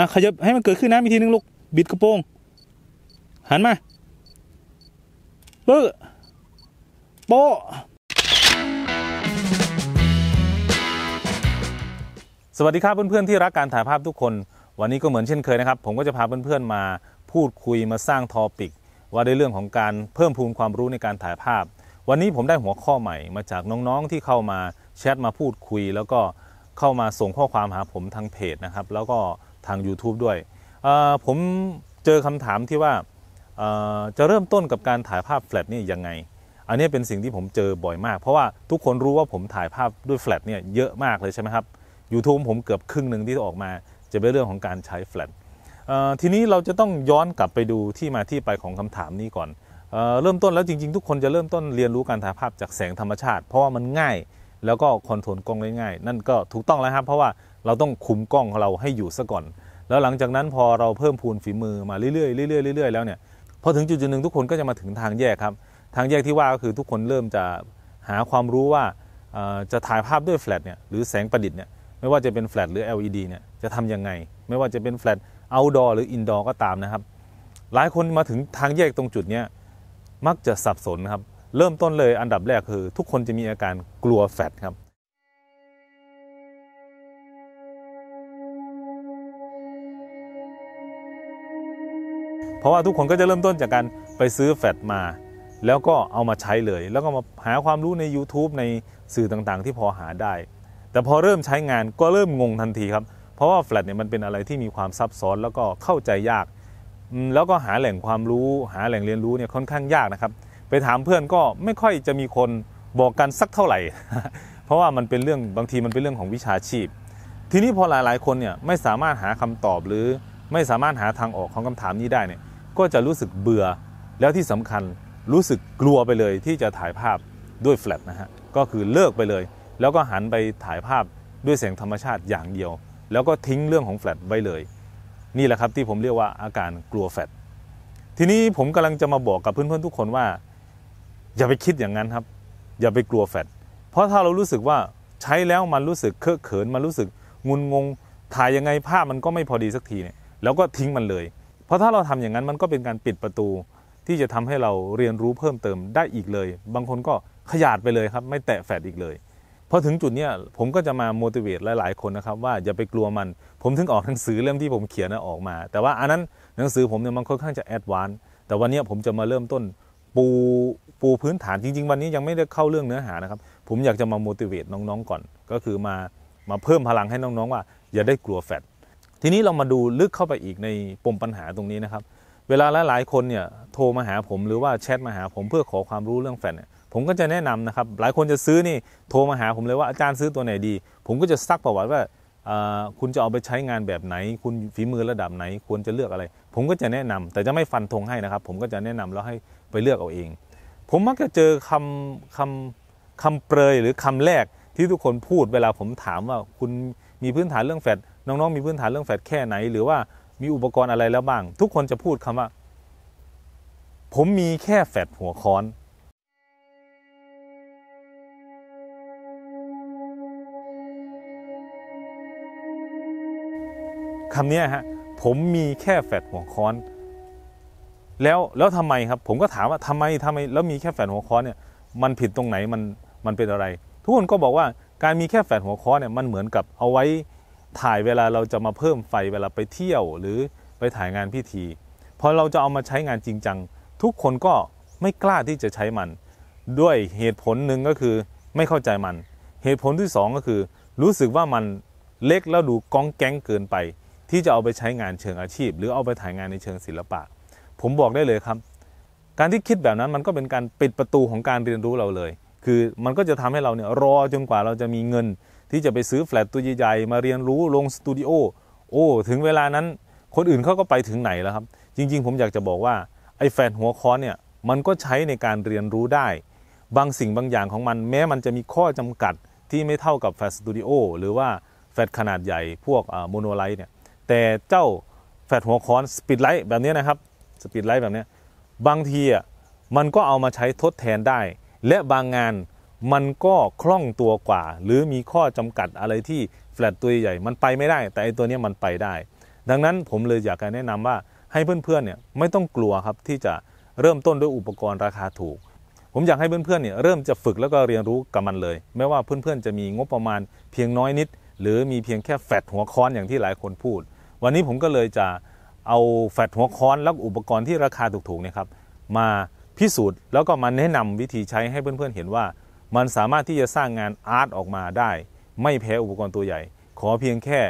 อ่ะขยับ ให้มันเกิดขึ้นนะมีที นึง ลูก บิดกระโปรงหัน มาปึ๊บโปสวัสดีครับเพื่อน ๆ ที่ รักการถ่ายภาพทุกคน วันนี้ก็เหมือนเช่นเคย นะครับ ผม ก็ จะ พา เพื่อนๆมาพูดคุยมาสร้างทอปิก ว่าในเรื่องของการเพิ่มพูนความรู้ในการถ่ายภาพ วันนี้ผมได้หัวข้อใหม่มาจากน้องๆ ที่เข้ามาแชทมาพูดคุย แล้วก็เข้ามาส่งข้อความหาผมทางเพจนะครับ แล้วก็าง YouTube ด้วย ผมเจอคำถามที่ว่าจะเริ่มต้นกับการถ่ายภาพแฟลชนี่ยังไง อันนี้เป็นสิ่งที่ผมเจอบ่อยมาก เพราะว่าทุกคนรู้ว่าผมถ่ายภาพด้วยแฟลชเนี่ย เยอะมากเลย ใช่ไหมครับ YouTube ผมเกือบครึ่งหนึ่งที่ออกมา จะเป็นเรื่องของการใช้แฟลชทีนี้เราจะต้องย้อนกลับไปดูที่มาที่ไปของคำถามนี้ก่อนเเริ่มต้นแล้วจริง ๆ ทุกคนจะเริ่มต้นเรียนรู้การถ่ายภาพจากแสงธรรมชาติ เพราะว่ามันง่ายแล้วก็คอนโทรลกล้องได้ง่ายนั่นก็ถูกต้องแล้วครับเพราะว่าเราต้องคุมกล้องของเราให้อยู่ซะก่อน แล้วหลังจากนั้นพอเราเพิ่มพูนฝีมือมาเรื่อยๆเรื่อยๆเรื่อย ๆแล้วเนี่ย พอถึงจุดหนึ่งทุกคนก็จะมาถึงทางแยกครับทางแยกที่ว่าก็คือทุกคนเริ่มจะหาความรู้ว่าจะถ่ายภาพด้วยแฟลชเนี่ยหรือแสงประดิษฐ์เนี่ยไม่ว่าจะเป็นแฟลชหรือ LED เนี่ยจะทำยังไง ไม่ว่าจะเป็นแฟลชเอาดอหรืออินดอก็ตามนะครับหลายคนมาถึงทางแยกตรงจุดนี้มักจะสับสนครับเริ่มต้นเลยอันดับแรกคือ ทุกคนจะมีอาการกลัวแฟลชครับเพราะว่าทุกคนก็จะเริ่มต้นจากการไปซื้อแฟตมา แล้วก็เอามาใช้เลย แล้วก็มาหาความรู้ใน YouTube ในสื่อต่างๆ ที่พอหาได้ แต่พอเริ่มใช้งานก็เริ่มงงทันทีครับเพราะว่าแฟลตเนี่ยมันเป็นอะไรที่มีความซับซ้อน แล้วก็เข้าใจยาก แล้วก็หาแหล่งความรู้ หาแหล่งเรียนรู้เนี่ยค่อนข้างยากนะครับไปถามเพื่อนก็ไม่ค่อยจะมีคนบอกกันสักเท่าไหร่ เพราะว่ามันเป็นเรื่องบางทีมันเป็นเรื่องของวิชาชีพ ทีนี้พอหลายๆคนเนี่ยไม่สามารถหาคำตอบหรือไม่สามารถหาทางออกของคำถามนี้ได้เนี่ยก็จะรู้สึกเบื่อแล้วที่สำคัญรู้สึกกลัวไปเลยที่จะถ่ายภาพด้วยแฟลชนะฮะก็คือเลิกไปเลย แล้วก็หันไปถ่ายภาพด้วยแสงธรรมชาติอย่างเดียว แล้วก็ทิ้งเรื่องของแฟลชไว้เลยนี่แหละครับที่ผมเรียกว่าอาการกลัวแฟลชทีนี้ผมกำลังจะมาบอกกับเพื่อนๆ ทุกคนว่า อย่าไปคิดอย่างนั้นครับอย่าไปกลัวแฟลชเพราะถ้าเรารู้สึกว่าใช้แล้วมันรู้สึกเคอะเขินมันรู้สึกงุนงงถ่ายยังไงภาพมันก็ไม่พอดีสักทีเนี่ยแล้วก็ทิ้งมันเลยเพราะถ้าเราทำอย่างนั้นมันก็เป็นการปิดประตูที่จะทำให้เราเรียนรู้เพิ่มเติมได้อีกเลย บางคนก็ขยาดไปเลยครับไม่แตะแฟดอีกเลยพอถึงจุดนี้ผมก็จะมาโมดิเวตหลายๆคนนะครับว่าอย่าไปกลัวมัน ผมถึงออกหนังสือเล่มที่ผมเขียนออกมา แต่ว่าอันนั้นหนังสือผมเนี่ยมันค่อนข้างจะแอดวานแต่วันนี้ผมจะมาเริ่มต้นปูปูพื้นฐานจริง ๆ วันนี้ยังไม่ได้เข้าเรื่องเนื้อหานะครับผมอยากจะมาโมดิเวตน้องๆก่อนก็คือมามาเพิ่มพลังให้น้องๆ ว่า อย่าได้กลัวแฟดทีนี้เรามาดูลึกเข้าไปอีกในปมปัญหาตรงนี้นะครับ เวลาหลายๆคนเนี่ยโทรมาหาผมหรือว่าแชทมาหาผมเพื่อขอความรู้เรื่องแฟนเนี่ย ผมก็จะแนะนำนะครับ หลายคนจะซื้อนี่โทรมาหาผมเลยว่า อาจารย์ซื้อตัวไหนดี ผมก็จะซักประวัติว่าคุณจะเอาไปใช้งานแบบไหน คุณฝีมือระดับไหนควรจะเลือกอะไร ผมก็จะแนะนำ แต่จะไม่ฟันธงให้นะครับ ผมก็จะแนะนำแล้วให้ไปเลือกเอาเอง ผมมักจะเจอคำคำคำเปรยหรือคำแรกที่ทุกคนพูด เวลาผมถามว่าคุณมีพื้นฐานเรื่องแฟดน้องๆ มีพื้นฐานเรื่องแฟดแค่ไหนหรือว่ามีอุปกรณ์อะไรแล้วบ้าง ทุกคนจะพูดคำว่า ผมมีแค่แฟดหัวค้อนคำนี้ฮะผมมีแค่แฟดหัวค้อนแล้วแล้วทำไมครับ ผมก็ถามว่าทำไมทำไมแล้วมีแค่แฟดหัวค้อนเนี่ย มันผิดตรงไหนมันมันเป็นอะไร ทุกคนก็บอกว่าการมีแค่แฟดหัวค้อนเนี่ยมันเหมือนกับเอาไว้ถ่ายเวลาเราจะมาเพิ่มไฟเวลาไปเที่ยว หรือไปถ่ายงานพิธีพอเราจะเอามาใช้งานจริงจังทุกคนก็ไม่กล้าที่จะใช้มัน ด้วยเหตุผลหนึ่งก็คือไม่เข้าใจมัน เหตุผลที่2ก็คือ รู้สึกว่ามันเล็กแล้วดูก้องแก๊งเกินไป ที่จะเอาไปใช้งานเชิงอาชีพ หรือเอาไปถ่ายงานในเชิงศิลปะ ผมบอกได้เลยครับ การที่คิดแบบนั้นมันก็เป็นการปิดประตูของการเรียนรู้เราเลย คือมันก็จะทำให้เราเนี่ยรอจนกว่าเราจะมีเงินที่จะไปซื้อแฟลตตัวใหญ่ๆมาเรียนรู้ลงสตูดิโอ โอ้ ถึงเวลานั้น คนอื่นเขาก็ไปถึงไหนแล้วครับ จริงๆ ผมอยากจะบอกว่า ไอ้แฟลตหัวคอนเนี่ย มันก็ใช้ในการเรียนรู้ได้ บางสิ่งบางอย่างของมัน แม้มันจะมีข้อจำกัดที่ไม่เท่ากับแฟลตสตูดิโอหรือว่าแฟลตขนาดใหญ่พวกโมโนไลท์เนี่ย แต่เจ้าแฟลตหัวคอนสปีดไลท์แบบนี้นะครับ สปีดไลท์แบบนี้บางทีอ่ะมันก็เอามาใช้ทดแทนได้ และบางงานมันก็คล่องตัวกว่าหรือมีข้อจำกัดอะไรที่แฟลตตัวใหญ่ มันไปไม่ได้ แต่ไอตัวนี้มันไปได้ ดังนั้นผมเลยอยากจะแนะนำว่าให้เพื่อนๆเนี่ยไม่ต้องกลัวครับที่จะเริ่มต้นด้วยอุปกรณ์ราคาถูก ผมอยากให้เพื่อนๆเนี่ยเริ่มจะฝึกแล้วก็เรียนรู้กับมันเลย ไม่ว่าเพื่อนๆ จะมีงบประมาณ เพียงน้อยนิด หรือมีเพียงแค่แฟดหัวค้อนอย่างที่หลายคนพูด วันนี้ผมก็เลยจะเอาแฟดหัวค้อนและอุปกรณ์ที่ราคาถูกๆเนี่ยครับ มาพิสูจน์แล้วก็มาแนะนำวิธีใช้ให้เพื่อนๆเห็นว่ามันสามารถที่จะสร้างงานอาร์ตออกมาได้ ไม่แพ้อุปกรณ์ตัวใหญ่ ขอเพียงแค่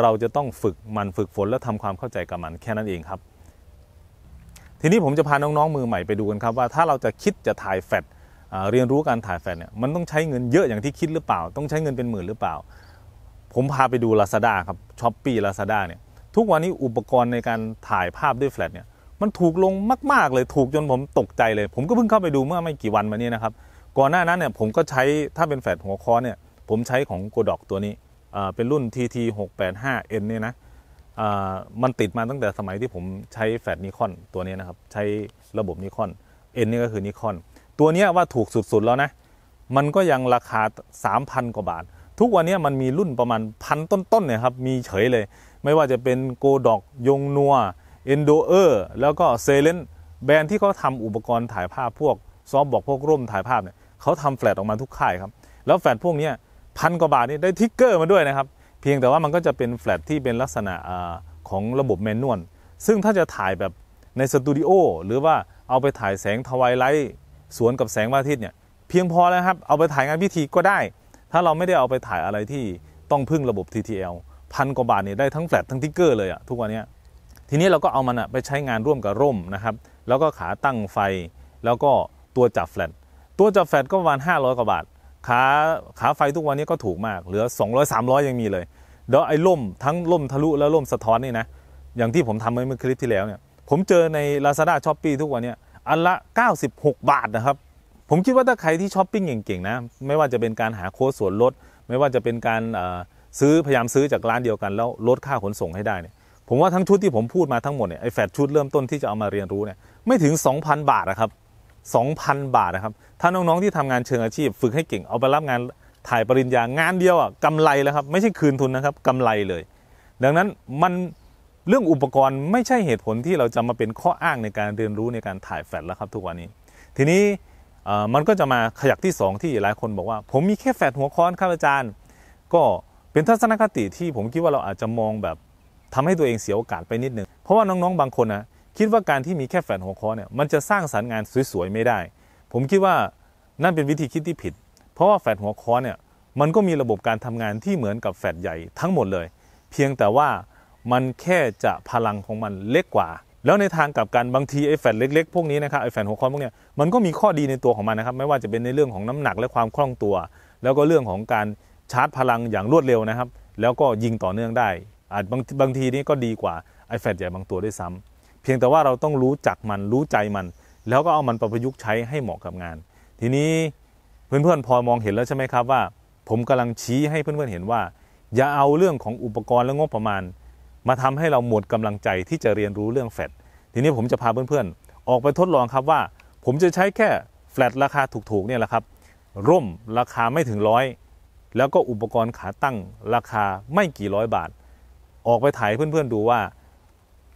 เราจะต้องฝึกมันฝึกฝนและทำความเข้าใจกับมัน แค่นั้นเองครับ ทีนี้ผมจะพาน้องๆ มือใหม่ไปดูกันครับว่า ถ้าเราจะคิดจะถ่ายแฟดเรียนรู้การถ่ายแฟดเนี่ยมันต้องใช้เงินเยอะอย่างที่คิดหรือเปล่า ต้องใช้เงินเป็นหมื่นหรือเปล่า ผมพาไปดู Lazada ครับช้อปปี้ลาซาด้าเนี่ยทุกวันนี้อุปกรณ์ในการถ่ายภาพด้วยแฟลชเนี่ยมันถูกลงมาก ๆ เลยถูกจนผมตกใจเลย ผมก็เพิ่งเข้าไปดูเมื่อไม่กี่วันมานี้นะครับก่อนหน้านั้นเนี่ยผมก็ใช้ถ้าเป็นแฟดหัวคอเนี่ยผมใช้ของโกดอกตัวนี้ เป็นรุ่น TT 6 8 5 N เนี่ยนะมันติดมาตั้งแต่สมัยที่ผมใช้แฟดนิคอนตัวนี้นะครับ ใช้ระบบนิคอน N นี่ก็คือนิคอนตัวนี้ว่าถูกสุดๆแล้วนะ มันก็ยังราคา 3,000 กว่าบาท ทุกวันนี้มันมีรุ่นประมาณพันต้นๆเนี่ยครับมีเฉยเลย ไม่ว่าจะเป็นโกดอกยงนัวเอนโดเออร์แล้วก็เซเลนแบรนด์ที่เขาทำอุปกรณ์ถ่ายภาพพวกซอฟบอกพวกร่มถ่ายภาพเนี่ยเขาทำแฟลตออกมาทุกค่ายครับ แล้วแฟลตพวกนี้พันกว่าบาทนี่ได้ทิกเกอร์มาด้วยนะครับ เพียงแต่ว่ามันก็จะเป็นแฟลตที่เป็นลักษณะของระบบแมนนวล ซึ่งถ้าจะถ่ายแบบในสตูดิโอหรือว่าเอาไปถ่ายแสงทวายไลท์สวนกับแสงอาทิตย์เนี่ยเพียงพอแล้วครับ เอาไปถ่ายงานพิธีก็ได้ ถ้าเราไม่ได้เอาไปถ่ายอะไรที่ต้องพึ่งระบบ TTL พันกว่าบาทเนี่ยได้ทั้งแฟลตทั้งทิกเกอร์เลยอะทุกวันนี้ ทีนี้เราก็เอามันไปใช้งานร่วมกับร่มนะครับ แล้วก็ขาตั้งไฟ แล้วก็ตัวจับแฟลตตัวจับแฟดก็ประมาณ 500 กว่าบาท ขาขาไฟทุกวันนี้ก็ถูกมากเหลือ 200 300 ยังมีเลยเดี๋ยวไอ้ล่มทั้งล่มทะลุและล่มสะท้อนนี่นะ อย่างที่ผมทำเมื่อคลิปที่แล้วเนี่ยผมเจอใน Lazada s h o p ป e ทุกวันนี้อันละ 96 บาทนะครับ ผมคิดว่าถ้าใครที่ช้อปปิ้งเก่งๆนะ ไม่ว่าจะเป็นการหาโค้ดส่วนลด ไม่ว่าจะเป็นการซื้อพยายามซื้อจากร้านเดียวกันแล้วลดค่าขนส่งให้ได้เนี่ยผมว่าทั้งชุดที่ผมพูดมาทั้งหมดเนี่ยไอ้แฟดชุดเริ่มต้นที่จะเอามาเรียนรู้เนี่ยไม่ถึง2,000บาทนะครับ2,000 บาทนะครับ ถ้าน้อง ๆ ที่ทำงานเชิงอาชีพฝึกให้เก่งเอาไปรับงานถ่ายปริญญางานเดียวอ่ะกำไรแล้วครับ ไม่ใช่คืนทุนนะครับกำไรเลย ดังนั้น มัน เรื่องอุปกรณ์ไม่ใช่เหตุผลที่เราจะมาเป็นข้ออ้างในการเรียนรู้ในการถ่ายแฟลชแล้วครับทุกวันนี้ ทีนี้มันก็จะมาขยักที่ 2 ที่หลายคนบอกว่า ผมมีแค่แฟดหัวค้อนครับอาจารย์ก็เป็นทัศนคติที่ผมคิดว่าเราอาจจะมองแบบทำให้ตัวเองเสียโอกาสไปนิดนึงเพราะว่าน้องๆ บางคนนะคิดว่าการที่มีแค่แฟดหัวคอเนี่ยมันจะสร้างสรรค์งานสวยๆไม่ได้ ผมคิดว่านั่นเป็นวิธีคิดที่ผิด เพราะว่าแฟดหัวคอเนี่ยมันก็มีระบบการทำงานที่เหมือนกับแฟดใหญ่ทั้งหมดเลย เพียงแต่ว่ามันแค่จะพลังของมันเล็กกว่า แล้วในทางกลับกันบางทีไอ้แฟลเล็กๆพวกนี้นะครับไอ้แฟดหัวคอพวกเนี้ยมันก็มีข้อดีในตัวของมันนะครับไม่ว่าจะเป็นในเรื่องของน้ำหนักและความคล่องตัว แล้วก็เรื่องของการชาร์จพลังอย่างรวดเร็วนะครับ แล้วก็ยิงต่อเนื่องได้อาจบางบางทีนี้ก็ดีกว่าไอ้แฟดใหญ่บางตัวด้วยซ้ำเพียงแต่ว่าเราต้องรู้จักมันรู้ใจมัน แล้วก็เอามันประยุกต์ใช้ให้เหมาะกับงาน ทีนี้เพื่อนๆ พอมองเห็นแล้วใช่ไหมครับว่าผมกำลังชี้ให้เพื่อนๆเห็นว่า อย่าเอาเรื่องของอุปกรณ์และงบประมาณ มาทำให้เราหมดกำลังใจที่จะเรียนรู้เรื่องแฟลตทีนี้ผมจะพาเพื่อน ๆ ออกไปทดลองครับว่าผมจะใช้แค่แฟลตราคาถูกๆเนี่ยแหละครับร่มราคาไม่ถึงร้อยแล้วก็อุปกรณ์ขาตั้งราคาไม่กี่ร้อยบาท ออกไปถ่ายเพื่อนๆดูว่า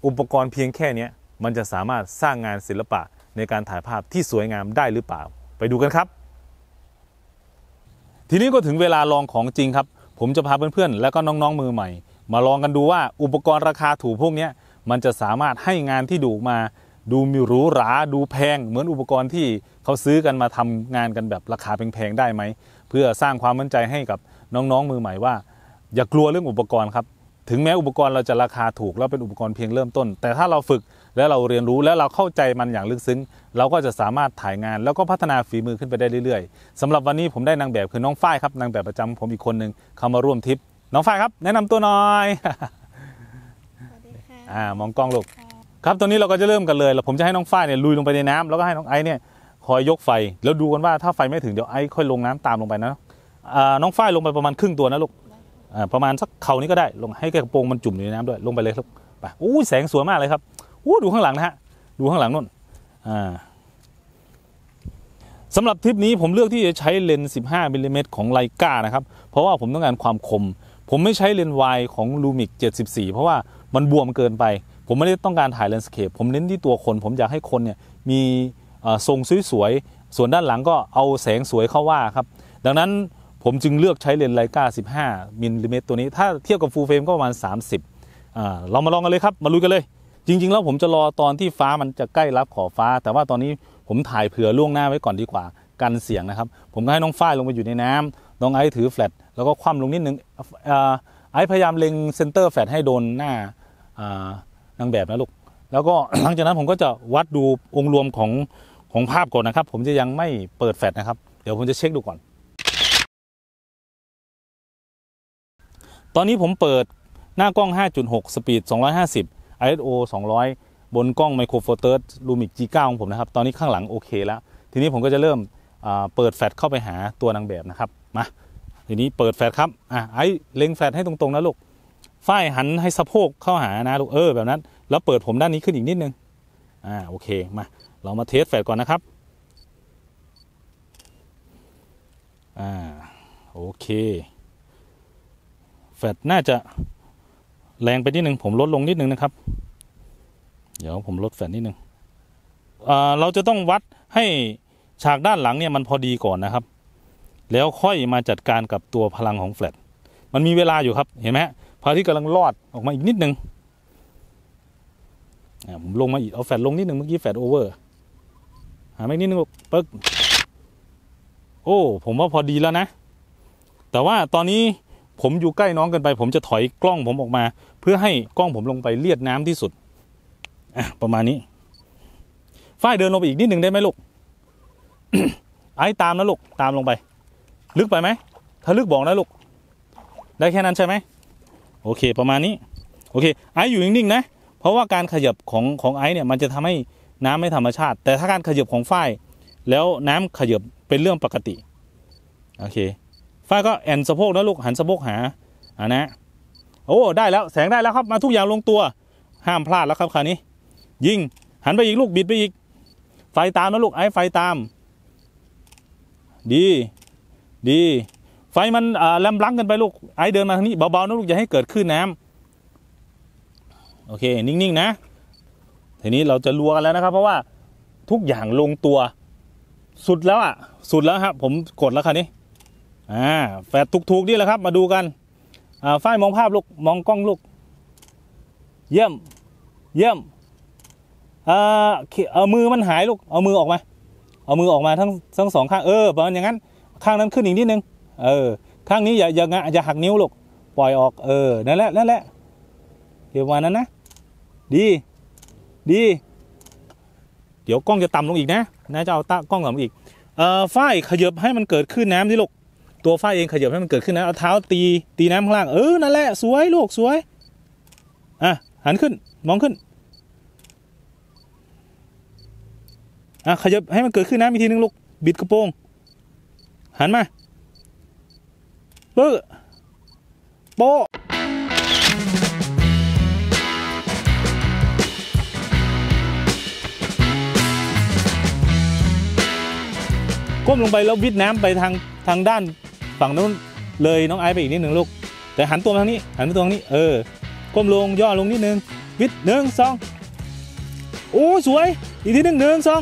อุปกรณ์เพียงแค่นี้มันจะสามารถสร้างงานศิลปะในการถ่ายภาพที่สวยงามได้หรือเปล่า ไปดูกันครับ ทีนี้ก็ถึงเวลาลองของจริงครับ ผมจะพาเพื่อนๆและก็น้องๆมือใหม่ มาลองกันดูว่า อุปกรณ์ราคาถูกพวกนี้มันจะสามารถให้งานที่ดูมา ดูมีหรูหราดูแพงเหมือนอุปกรณ์ที่เขาซื้อกันมาทำงานกันแบบราคาแพงๆได้ไหมเพื่อสร้างความมั่นใจให้กับน้องๆมือใหม่ว่า อย่ากลัวเรื่องอุปกรณ์ครับถึงแม้อุปกรณ์เราจะราคาถูก แล้วเป็นอุปกรณ์เพียงเริ่มต้น แต่ ถ้าเราฝึกและเราเรียนรู้และเราเข้าใจมันอย่างลึกซึ้ง เราก็จะสามารถถ่ายงานแล้วก็พัฒนาฝีมือขึ้นไปได้เรื่อยๆสำหรับวันนี้ผมได้นางแบบคือน้องฝ้ายครับนางแบบประจำผมอีกคนหนึ่งเข้ามาร่วมทริป น้องฝ้ายครับ แนะนำตัวหน่อยอ่ามองกล้องลูกครับตอนนี้เราก็จะเริ่มกันเลยแล้วผม จะ ให้น้องฝ้ายเนี่ยลุยลงไปในน้ำ แล้วก็ให้น้องไอซ์เนี่ยคอยยกไฟ แล้วดูกันว่าถ้าไฟไม่ถึงเดี๋ยวไอซ์ค่อยลงน้ำตามลงไปนะน้องฝ้ายลงไปประมาณครึ่งตัวนะลูกประมาณ สักเข่านี้ก็ได้ ลง ให้กระโปรงมันจุ่มอยู่ในน้ำด้วย ลงไปเลยครับไปอู้แสงสวย มาก เลย ครับอู้ดูข้างหลัง นะ ฮะ ดู ข้าง หลังนู่น อ่าสำหรับ ทริปนี้ผมเลือกที่จะใช้เลนส์ 15มิลลิเมตรของไลกานะ ครับ เพราะว่าผมต้องการ ความคม ผมไม่ใช้เลนส์วาย ของลูมิก 74 เพราะว่ามันบวมเกินไป ผมไม่ได้ต้องการถ่ายเลนส์เคป ผมเน้นที่ตัวคน ผมอยากให้คนเนี่ยมีทรงสวยๆ ส่วนด้านหลังก็เอาแสงสวยเข้าว่าครับ ดังนั้นผมจึงเลือกใช้เลนส์ไลกา15มิลลิเมตรตัวนี้ ถ้าเทียบกับฟูลเฟรมก็ประมาณ 30อ่าเรามาลองกันเลยครับมาลุยกันเลย จริง ๆ แล้วผมจะรอตอนที่ฟ้ามันจะใกล้รับขอบฟ้า แต่ว่าตอนนี้ผมถ่ายเผื่อล่วงหน้าไว้ก่อนดีกว่ากันเสียงนะครับ ผมก็ให้น้องฝ้ายลงไปอยู่ในน้ำน้องไอซ์ถือแฟลตแล้วก็คว่ำลงนิดนึงไอซ์พยายามเล็งเซนเตอร์แฟลตให้โดนหน้านางแบบนะลูกแล้วก็หลังจากนั้นผมก็จะวัดดูองค์รวมของของภาพก่อนนะครับผมจะยังไม่เปิดแฟลชนะครับเดี๋ยวผมจะเช็คดูก่อนตอนนี้ผมเปิดหน้ากล้อง 5.6 สปีด 250 ISO 200 บนกล้องไมโครโฟเตอร์ลูมิก G9 ของผมนะครับ ตอนนี้ข้างหลังโอเคแล้ว ทีนี้ผมก็จะเริ่มเปิดแฟลชเข้าไปหาตัวนางแบบนะครับ มา ทีนี้เปิดแฟลชครับ อ่ะไอ้เล็งแฟลชให้ตรงๆนะลูกฝ้ายหันให้สะโพกเข้าหานะลูก เออแบบนั้น แล้วเปิดผมด้านนี้ขึ้นอีกนิดนึง อ่า โอเค มา เรามาเทสแฟลชก่อนนะครับ อ่า โอเคแฟตน่าจะแรงไปนิดนึงผมลดลงนิดนึงนะครับ เดี๋ยวผมลดแฟตนิดนึงเราจะต้องวัดให้ฉากด้านหลังเนี่ยมันพอดีก่อนนะครับ แล้วค่อยมาจัดการกับตัวพลังของแฟลตมันมีเวลาอยู่ครับเห็นไหมฮะพรอที่กํกำลังรอดออกมาอีกนิดนึงผมลงมาอีกเอาแฟลตลงนิดหนึ่งเมื่อกี้แฟลตโอเวอร์หาไม่นิดนึงปึ๊กโอ้ผมว่าพอดีแล้วนะ แต่ว่าตอนนี้ผมอยู่ใกล้น้องกันไป ผมจะถอยกล้องผมออกมา เพื่อให้กล้องผมลงไปเลียดน้ำที่สุดอ่ะประมาณนี้ฝ้ายเดินลงไปอีกนิดหนึ่งได้ไหมลูกไอ้ตามนะลูกตามลงไป ลึกไปไหมถ้าลึกบอกนะลูกได้แค่นั้นใช่ไหมโอเค ประมาณนี้ โอเคไอ้อยู่นิ่งๆนะเพราะว่าการขยับของของไอ้เนี่ยมันจะทำให้น้ำไม่ธรรมชาติ แต่ถ้าการขยับของฝ้ายแล้วน้ำขยับเป็นเรื่องปกติโอเคฟ้าก็แอนสะโพกนะ ลูกหันสะโพกหาอ่านะ โอ้ได้แล้วแสงได้แล้วครับมาทุกอย่างลงตัว ห้ามพลาดแล้วครับคราวนี้ ยิงหันไปอีกลูกบิดไปอีก ไฟตามนะลูกไอ้ไฟตาม ดี ดี ไฟมันแลมบลังกันไปลูกไอ้เดินมาทางนี้เบาๆนะลูกอย่าให้เกิดขึ้นน้ำโอเคนิ่งๆนะทีนี้เราจะรัวกันแล้วนะครับ เพราะว่า ทุกอย่างลงตัว สุดแล้วอ่ะสุดแล้วครับผมกดแล้วคันนี้อ่าแฟดถูกๆนี่แหละครับ มาดูกันอ่าฝ้ายมองภาพลูกมองกล้องลูกเยี่ยมเยี่ยมอ่าเอามือมันหายลูกเอามือออกมาเอามือออกมาทั้งทั้งสองข้างเออประมาณอย่างนั้น ข้างนั้นขึ้นอีกนิดนึงเออข้างนี้อย่าอย่าอย่าหักนิ้วลูกปล่อยออกเออนั่นแหละนั่นแหละเรียกว่านั้นนะ ดีดี เดี๋ยวกล้องจะต่ำลงอีกนะนะ จะเอาตากล้องต่ำอีก เอ่อฝ้ายขยับให้มันเกิดขึ้นน้ำนี่ลูกตัวฝ้าเอง ขยับให้มัน เกิด ขึ้นนะเอาเท้าตีตีน้ำข้างล่างเออนั่นแหละสวยลูกสวยอ่ะหันขึ้นมองขึ้นอ่ะขยับให้มันเกิดขึ้นนะมีทีนึงลูกบิดกระโปรงหันมาปึ๊บโปก้มลงไปแล้ววิดน้ำไปทาง ทาง ด้านฝั่งนู้นเลยน้องไอไปอีกนิดหนึ่งลูก แต่หันตัวมาทางนี้ หันมาตรงนี้เออก้มลงย่อลงนิดหนึ่งวิดหนึ่งสองโอ้สวยอีกทีหนึ่งหนึ่งสอง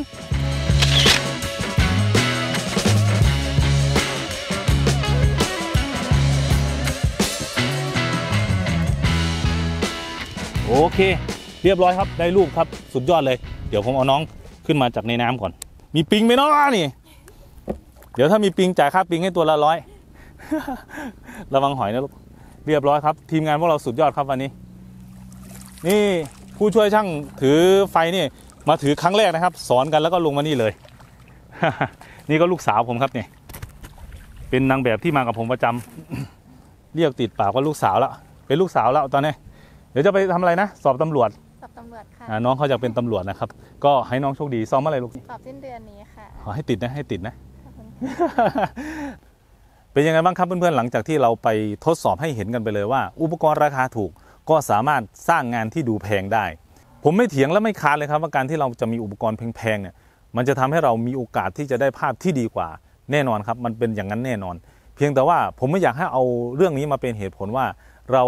โอเค เรียบร้อยครับได้รูปครับสุดยอดเลยเดี๋ยวผมเอา น้องขึ้นมาจากในน้ำก่อน มีปิงไหมน้องนี่เดี๋ยวถ้ามีปิงจ่ายค่าปิงให้ตัวละร้อยระวังหอยนะลูกเรียบร้อยครับ ทีมงานพวกเราสุดยอดครับวันนี้ นี่ผู้ช่วยช่างถือไฟนี่มาถือครั้งแรกนะครับ สอนกันแล้วก็ลงมานี่เลย นี่ก็ลูกสาวผมครับเนี่ยเป็นนางแบบที่มากับผม ประจำ เรียกติดปากว่าลูกสาวแล้วเป็นลูกสาวแล้วตอนนี้ เดี๋ยวจะไปทำอะไรนะสอบตำรวจสอบตำรวจค่ะน้องเขาจะเป็นตำรวจนะครับ ก็ให้น้องโชคดีซ้อมอะไรลูกสอบสิ้นเดือนนี้ค่ะขอให้ติดนะให้ติดนะเป็นยังไงบ้างครับเพื่อนๆหลังจากที่เราไปทดสอบให้เห็นกันไปเลยว่า อุปกรณ์ราคาถูกก็สามารถสร้างงานที่ดูแพงได้ ผมไม่เถียงและไม่ค้านเลยครับ ว่าการที่เราจะมีอุปกรณ์แพงๆเนี่ยมันจะทำให้เรามีโอกาสที่จะได้ภาพที่ดีกว่าแน่นอนครับมันเป็นอย่างนั้นแน่นอน เพียงแต่ว่าผมไม่อยากให้เอาเรื่องนี้มาเป็นเหตุผลว่า เรา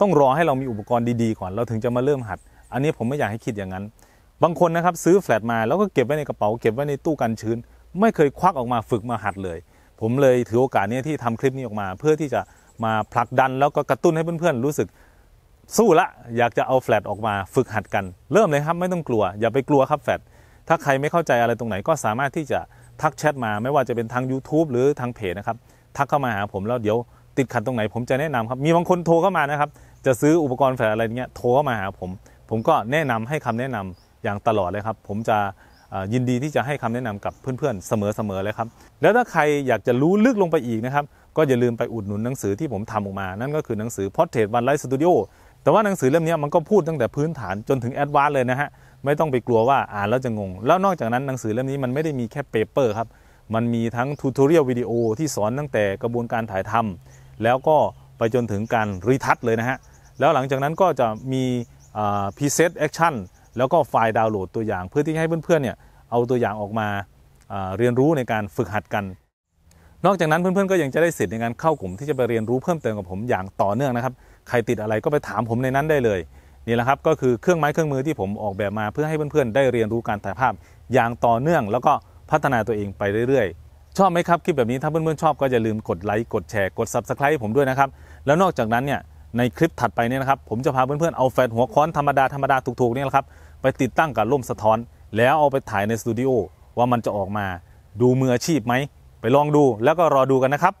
ต้องรอให้เรามีอุปกรณ์ดีๆก่อนเราถึงจะมาเริ่มหัด อันนี้ผมไม่อยากให้คิดอย่างนั้น บางคนนะครับซื้อแฟลตมาแล้วก็เก็บไว้ในกระเป๋าเก็บไว้ในตู้กันชื้น ไม่เคยควักออกมาฝึกมาหัดเลยผมเลยถือโอกาสนี้ที่ทำคลิปนี้ออกมาเพื่อที่จะมาผลักดันแล้วก็กระตุ้นให้เพื่อนๆรู้สึก สู้ละอยากจะเอาแฟลตออกมาฝึกหัดกันเริ่มเลยครับไม่ต้องกลัว อย่าไปกลัวครับแฟลตถ้าใครไม่เข้าใจอะไรตรงไหนก็สามารถที่จะทักแชทมา ไม่ว่าจะเป็นทาง YouTube หรือทางเพจนะครับ ทักเข้ามาหาผม แล้วเดี๋ยวติดขัดตรงไหน ผมจะแนะนำครับมีบางคนโทรเข้ามานะครับ จะซื้ออุปกรณ์แฟลตอะไรเงี้ยโทรเข้ามาหาผม ผมก็แนะนำให้คำแนะนำอย่างตลอดเลยครับ ผมจะยินดีที่จะให้คำแนะนำกับเพื่อนๆเสมอๆ เลยครับ แล้วถ้าใครอยากจะรู้ลึกลงไปอีกนะครับ ก็อย่าลืมไปอุดหนุนหนังสือที่ผมทำออกมา นั่นก็คือหนังสือ Portrait One Life Studio แต่ว่าหนังสือเล่มนี้มันก็พูดตั้งแต่พื้นฐานจนถึงแอดวานเลยนะฮะไม่ต้องไปกลัวว่าอ่านแล้วจะงง แล้วนอกจากนั้นหนังสือเล่มนี้มันไม่ได้มีแค่เปเปอร์ครับมันมีทั้งทูตเรียลวิดีโอที่สอนตั้งแต่กระบวนการถ่ายทำ แล้วก็ไปจนถึงการรีทัชเลยนะฮะแล้วหลังจากนั้นก็จะมีพรีเซตแอคชั่นแล้วก็ไฟล์ดาวน์โหลดตัวอย่างเพื่อที่ให้เพื่อนๆเนี่ยเอาตัวอย่างออกมาเรียนรู้ในการฝึกหัดกัน นอกจากนั้นเพื่อนๆก็ยังจะได้สิทธิ์ในการเข้ากลุ่มที่จะไปเรียนรู้เพิ่มเติมกับผมอย่างต่อเนื่องนะครับ ใครติดอะไรก็ไปถามผมในนั้นได้เลยนี่แหละครับก็คือเครื่องไม้เครื่องมือที่ผมออกแบบมาเพื่อให้เพื่อนๆ ได้เรียนรู้การถ่ายภาพ อย่างต่อเนื่อง แล้วก็พัฒนาตัวเองไปเรื่อยๆ ชอบไหมครับ คลิปแบบนี้ถ้าเพื่อนๆชอบก็อย่าลืมกดไลค์กดแชร์กด Subscribe ผมด้วยนะครับแล้วนอกจากนั้นเนี่ยในคลิปถัดไปเนี่ยนะครับผมจะพาเพื่อนๆเอาแฟนหัวค้อนธรรมดาธรรมดาถูกๆเนี่ยแหละครับไปติดตั้งกับร่มสะท้อนแล้วเอาไปถ่ายในสตูดิโอว่ามันจะออกมาดูมืออาชีพไหม ไปลองดูแล้วก็รอดูกันนะครับ